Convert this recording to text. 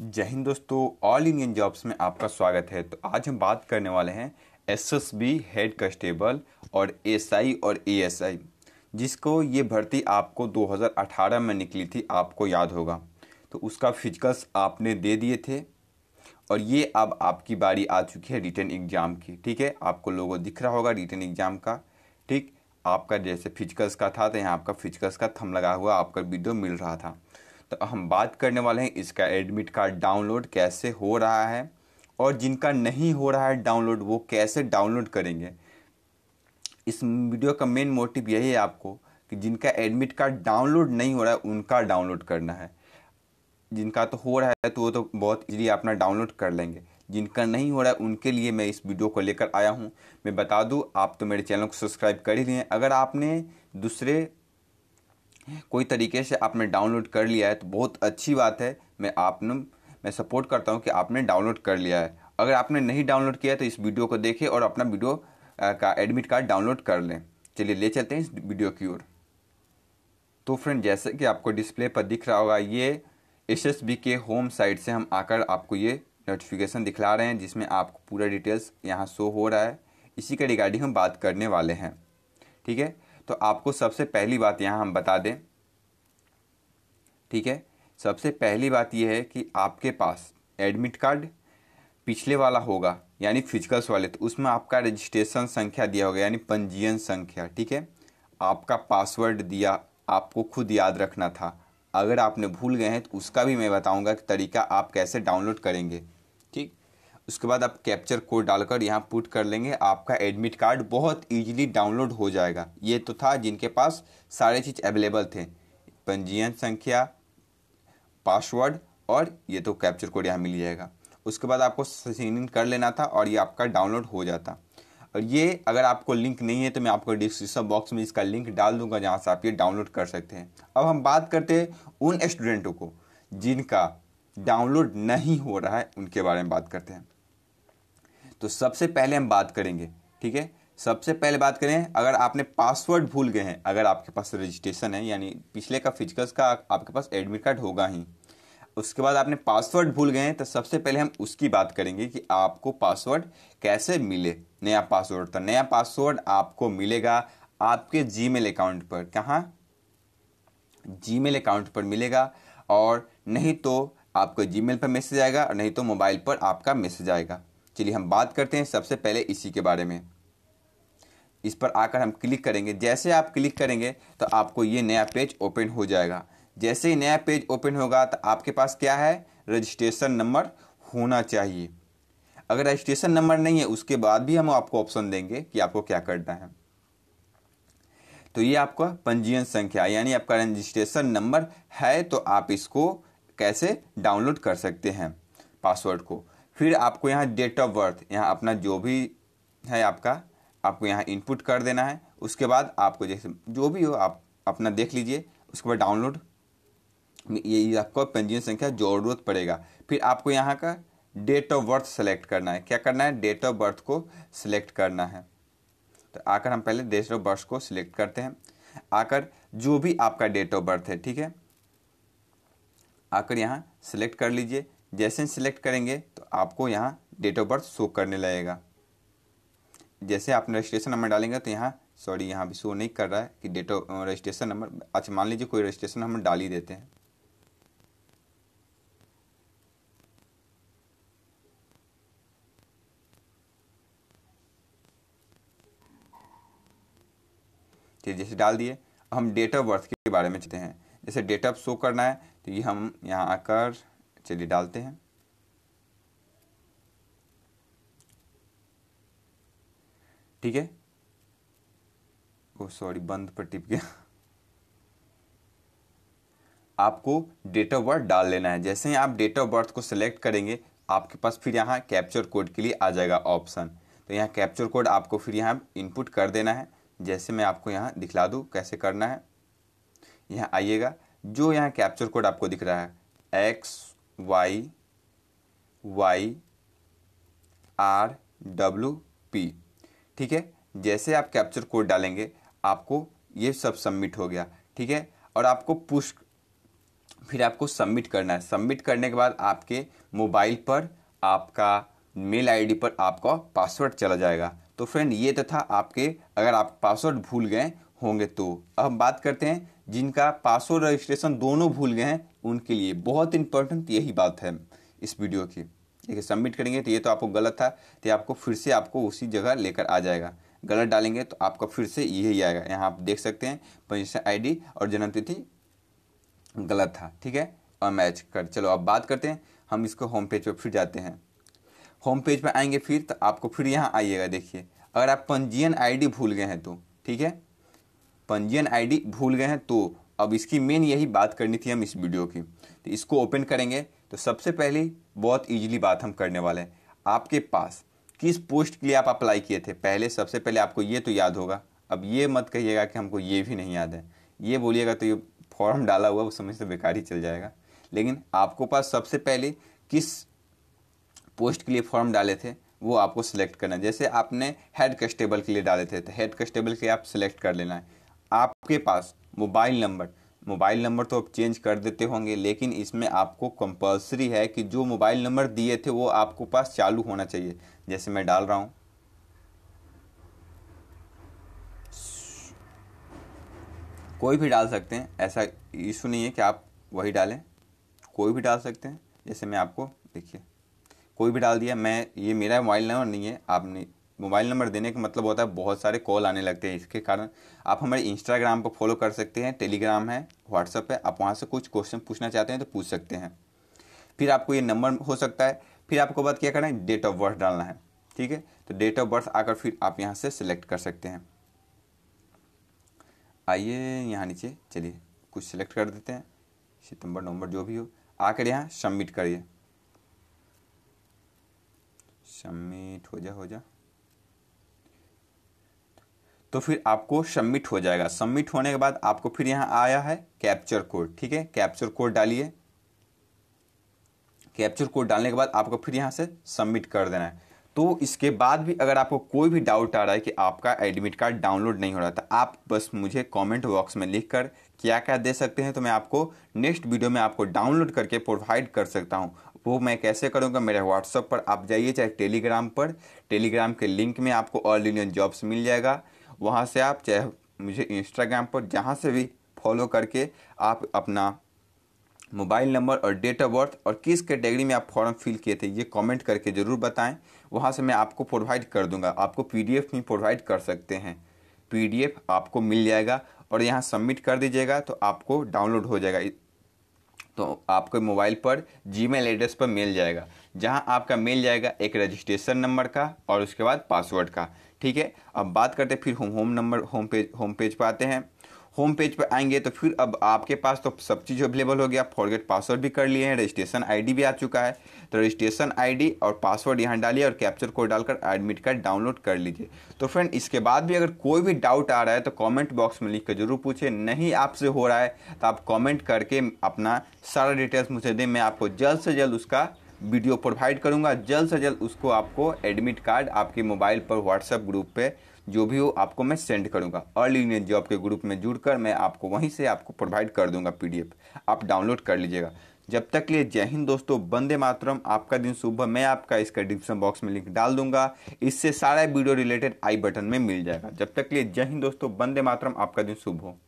जय हिंद दोस्तों all Indian jobs में आपका स्वागत है तो आज हम बात करने वाले हैं S S B head constable और एस आई और एस आई जिसको ये भर्ती आपको 2018 में निकली थी आपको याद होगा तो उसका फिजिकल्स आपने दे दिए थे और ये अब आपकी बारी आ चुकी है रिटर्न एग्ज़ाम की ठीक है आपको लोगों दिख रहा होगा रिटर्न एग्ज़ाम का ठीक आपका जैसे फिजिकल्स का था तो यहाँ आपका फिजिकल्स का थम लगा हुआ आपका वीडियो मिल रहा था तो हम बात करने वाले हैं इसका एडमिट कार्ड डाउनलोड कैसे हो रहा है और जिनका नहीं हो रहा है डाउनलोड वो कैसे डाउनलोड करेंगे इस वीडियो का मेन मोटिव यही है आपको कि जिनका एडमिट कार्ड डाउनलोड नहीं हो रहा है उनका डाउनलोड करना है जिनका तो हो रहा है तो वो तो बहुत इजीली अपना डाउनलोड कर लेंगे जिनका नहीं हो रहा है उनके लिए मैं इस वीडियो को लेकर आया हूँ मैं बता दूँ आप तो मेरे चैनल को सब्सक्राइब कर ही लिए अगर आपने दूसरे कोई तरीके से आपने डाउनलोड कर लिया है तो बहुत अच्छी बात है मैं आपने मैं सपोर्ट करता हूँ कि आपने डाउनलोड कर लिया है अगर आपने नहीं डाउनलोड किया तो इस वीडियो को देखें और अपना वीडियो का एडमिट कार्ड डाउनलोड कर लें चलिए ले चलते हैं इस वीडियो की ओर तो फ्रेंड जैसे कि आपको डिस्प्ले पर दिख रहा होगा ये एस एस बी के होम साइट से हम आकर आपको ये नोटिफिकेशन दिखला रहे हैं जिसमें आपको पूरा डिटेल्स यहाँ शो हो रहा है इसी के रिगार्डिंग हम बात करने वाले हैं ठीक है तो आपको सबसे पहली बात यहाँ हम बता दें ठीक है सबसे पहली बात यह है कि आपके पास एडमिट कार्ड पिछले वाला होगा यानी फिजिकल्स वाले तो उसमें आपका रजिस्ट्रेशन संख्या दिया होगा यानी पंजीयन संख्या ठीक है आपका पासवर्ड दिया आपको खुद याद रखना था अगर आपने भूल गए हैं तो उसका भी मैं बताऊंगा कि तरीका आप कैसे डाउनलोड करेंगे उसके बाद आप कैप्चर कोड डालकर यहाँ पुट कर लेंगे आपका एडमिट कार्ड बहुत ईजिली डाउनलोड हो जाएगा ये तो था जिनके पास सारे चीज़ अवेलेबल थे पंजीयन संख्या पासवर्ड और ये तो कैप्चर कोड यहाँ मिल जाएगा उसके बाद आपको साइन इन कर लेना था और ये आपका डाउनलोड हो जाता और ये अगर आपको लिंक नहीं है तो मैं आपको डिस्क्रिप्शन बॉक्स में इसका लिंक डाल दूंगा जहाँ से आप ये डाउनलोड कर सकते हैं अब हम बात करते हैं उन स्टूडेंटों को जिनका डाउनलोड नहीं हो रहा है उनके बारे में बात करते हैं तो सबसे पहले हम बात करेंगे ठीक है सबसे पहले बात करें अगर आपने पासवर्ड भूल गए हैं अगर आपके पास रजिस्ट्रेशन है यानी पिछले का फिजिकल्स का आपके पास एडमिट कार्ड होगा ही उसके बाद आपने पासवर्ड भूल गए हैं तो सबसे पहले हम उसकी बात करेंगे कि आपको पासवर्ड कैसे मिले नया पासवर्ड तो नया पासवर्ड आपको मिलेगा आपके जी अकाउंट पर कहाँ जी अकाउंट पर मिलेगा और नहीं तो आपको जी पर मैसेज आएगा और नहीं तो मोबाइल पर आपका मैसेज आएगा चलिए हम बात करते हैं सबसे पहले इसी के बारे में इस पर आकर हम क्लिक करेंगे जैसे आप क्लिक करेंगे तो आपको ये नया पेज ओपन हो जाएगा जैसे ही नया पेज ओपन होगा तो आपके पास क्या है रजिस्ट्रेशन नंबर होना चाहिए अगर रजिस्ट्रेशन नंबर नहीं है उसके बाद भी हम आपको ऑप्शन देंगे कि आपको क्या करना है तो ये आपका पंजीयन संख्या यानी आपका रजिस्ट्रेशन नंबर है तो आप इसको कैसे डाउनलोड कर सकते हैं पासवर्ड को फिर आपको यहाँ डेट ऑफ बर्थ यहाँ अपना जो भी है आपका आपको यहाँ इनपुट कर देना है उसके बाद आपको जैसे जो भी हो आप अपना देख लीजिए उसके बाद डाउनलोड ये आपको पंजीयन संख्या जरूरत पड़ेगा फिर आपको यहाँ का डेट ऑफ बर्थ सेलेक्ट करना है क्या करना है डेट ऑफ बर्थ को सिलेक्ट करना है तो आकर हम पहले डेट ऑफ बर्थ को सिलेक्ट करते हैं आकर जो भी आपका डेट ऑफ बर्थ है ठीक है आकर यहाँ सेलेक्ट कर लीजिए जैसे ही सिलेक्ट करेंगे तो आपको यहाँ डेट ऑफ बर्थ शो करने लगेगा जैसे आपने रजिस्ट्रेशन नंबर डालेंगे तो यहाँ सॉरी यहाँ भी शो नहीं कर रहा है कि डेट ऑफ रजिस्ट्रेशन नंबर अच्छा मान लीजिए कोई रजिस्ट्रेशन नंबर डाल ही देते हैं ठीक जैसे डाल दिए हम डेट ऑफ बर्थ के बारे में चाहते हैं जैसे डेट ऑफ शो करना है तो ये हम यहाँ आकर चलिए डालते हैं ठीक है ओ सॉरी बंद पर टिप गया आपको डेट ऑफ बर्थ डाल लेना है जैसे ही आप डेट ऑफ बर्थ को सिलेक्ट करेंगे आपके पास फिर यहाँ कैप्चर कोड के लिए आ जाएगा ऑप्शन तो यहाँ कैप्चर कोड आपको फिर यहाँ इनपुट कर देना है जैसे मैं आपको यहाँ दिखला दूँ कैसे करना है यहाँ आइएगा जो यहाँ कैप्चर कोड आपको दिख रहा है X Y Y R W P ठीक है जैसे आप कैप्चर कोड डालेंगे आपको ये सब सबमिट हो गया ठीक है और आपको पुश फिर आपको सबमिट करना है सबमिट करने के बाद आपके मोबाइल पर आपका मेल आईडी पर आपका पासवर्ड चला जाएगा तो फ्रेंड ये तो था आपके अगर आप पासवर्ड भूल गए होंगे तो अब हम बात करते हैं जिनका पासवर्ड रजिस्ट्रेशन दोनों भूल गए हैं उनके लिए बहुत इंपॉर्टेंट यही बात है इस वीडियो की देखिए सबमिट करेंगे तो ये तो आपको गलत था तो आपको फिर से आपको उसी जगह लेकर आ जाएगा गलत डालेंगे तो आपका फिर से यही आएगा यहाँ आप देख सकते हैं आई आईडी और जन्मतिथि गलत था ठीक है और मैच कर चलो अब बात करते हैं हम इसको होम पेज पर फिर जाते हैं होम पेज पर आएंगे फिर तो आपको फिर यहाँ आइएगा देखिए अगर आप पंजीयन आईडी भूल गए हैं तो ठीक है पंजीयन आईडी भूल गए हैं तो अब इसकी मेन यही बात करनी थी हम इस वीडियो की तो इसको ओपन करेंगे तो सबसे पहले बहुत ईजिली बात हम करने वाले हैं आपके पास किस पोस्ट के लिए आप अप्लाई किए थे पहले सबसे पहले आपको ये तो याद होगा अब ये मत कहिएगा कि हमको ये भी नहीं याद है ये बोलिएगा तो ये फॉर्म डाला हुआ वो समझ से बेकार ही चल जाएगा लेकिन आपको पास सबसे पहले किस पोस्ट के लिए फॉर्म डाले थे वो आपको सिलेक्ट करना है जैसे आपने हेड कस्टेबल के लिए डाले थे तो हेड कस्टेबल के लिए आप सिलेक्ट कर लेना है आपके पास मोबाइल नंबर मोबाइल नंबर तो आप चेंज कर देते होंगे लेकिन इसमें आपको कंपलसरी है कि जो मोबाइल नंबर दिए थे वो आपको पास चालू होना चाहिए जैसे मैं डाल रहा हूँ कोई भी डाल सकते हैं ऐसा इशू नहीं है कि आप वही डालें कोई भी डाल सकते हैं जैसे मैं आपको देखिए कोई भी डाल दिया मैं ये मेरा मोबाइल नंबर नहीं है आपने मोबाइल नंबर देने का मतलब होता है बहुत सारे कॉल आने लगते हैं इसके कारण आप हमारे इंस्टाग्राम पर फॉलो कर सकते हैं टेलीग्राम है व्हाट्सअप है आप वहाँ से कुछ क्वेश्चन पूछना चाहते हैं तो पूछ सकते हैं फिर आपको ये नंबर हो सकता है फिर आपको बात क्या करना है डेट ऑफ बर्थ डालना है ठीक है तो डेट ऑफ बर्थ आकर फिर आप यहाँ से सिलेक्ट कर सकते हैं आइए यहाँ नीचे चलिए कुछ सिलेक्ट कर देते हैं सितंबर नवंबर जो भी हो आकर यहाँ सबमिट करिए सबमिट हो जा हो जा तो फिर आपको सबमिट हो जाएगा सबमिट होने के बाद आपको फिर यहाँ आया है कैप्चर कोड ठीक है कैप्चर कोड डालिए कैप्चर कोड डालने के बाद आपको फिर यहाँ से सबमिट कर देना है तो इसके बाद भी अगर आपको कोई भी डाउट आ रहा है कि आपका एडमिट कार्ड डाउनलोड नहीं हो रहा था तो आप बस मुझे कमेंट बॉक्स में लिख कर क्या क्या दे सकते हैं तो मैं आपको नेक्स्ट वीडियो में आपको डाउनलोड करके प्रोवाइड कर सकता हूँ वो मैं कैसे करूँगा मेरे व्हाट्सअप पर आप जाइए चाहे टेलीग्राम पर टेलीग्राम के लिंक में आपको ऑल इंडियन जॉब्स मिल जाएगा वहाँ से आप चाहे मुझे इंस्टाग्राम पर जहाँ से भी फॉलो करके आप अपना मोबाइल नंबर और डेट ऑफ बर्थ और किस कैटेगरी में आप फॉर्म फिल किए थे ये कमेंट करके ज़रूर बताएं वहाँ से मैं आपको प्रोवाइड कर दूंगा आपको पीडीएफ डी प्रोवाइड कर सकते हैं पीडीएफ आपको मिल जाएगा और यहाँ सबमिट कर दीजिएगा तो आपको डाउनलोड हो जाएगा तो आपके मोबाइल पर जी एड्रेस पर मेल जाएगा जहाँ आपका मेल जाएगा एक रजिस्ट्रेशन नंबर का और उसके बाद पासवर्ड का ठीक है अब बात करते फिर home home number home page home page पर आते हैं होम पेज पर आएंगे तो फिर अब आपके पास तो सब चीज़ अवेलेबल हो गया फॉरगेट पासवर्ड भी कर लिए हैं रजिस्ट्रेशन आईडी भी आ चुका है तो रजिस्ट्रेशन आईडी और पासवर्ड यहाँ डालिए और कैप्चर कोड डालकर एडमिट कार्ड डाउनलोड कर लीजिए तो फ्रेंड इसके बाद भी अगर कोई भी डाउट आ रहा है तो कॉमेंट बॉक्स में लिख कर जरूर पूछे नहीं आपसे हो रहा है तो आप कॉमेंट करके अपना सारा डिटेल्स मुझे दें मैं आपको जल्द से जल्द उसका वीडियो प्रोवाइड करूंगा जल्द से जल्द उसको आपको एडमिट कार्ड आपके मोबाइल पर व्हाट्सएप ग्रुप पे जो भी हो आपको मैं सेंड करूंगा अर्ली यूनियन जॉब के ग्रुप में जुड़कर मैं आपको वहीं से आपको प्रोवाइड कर दूंगा पीडीएफ आप डाउनलोड कर लीजिएगा जब तक लिए जय हिंद दोस्तों बंदे मातरम आपका दिन सुबह मैं आपका इसका डिस्क्रिप्शन बॉक्स में लिंक डाल दूंगा इससे सारा वीडियो रिलेटेड आई बटन में मिल जाएगा जब तक लिए जय हिंद दोस्तों बंदे मातरम आपका दिन शुभ हो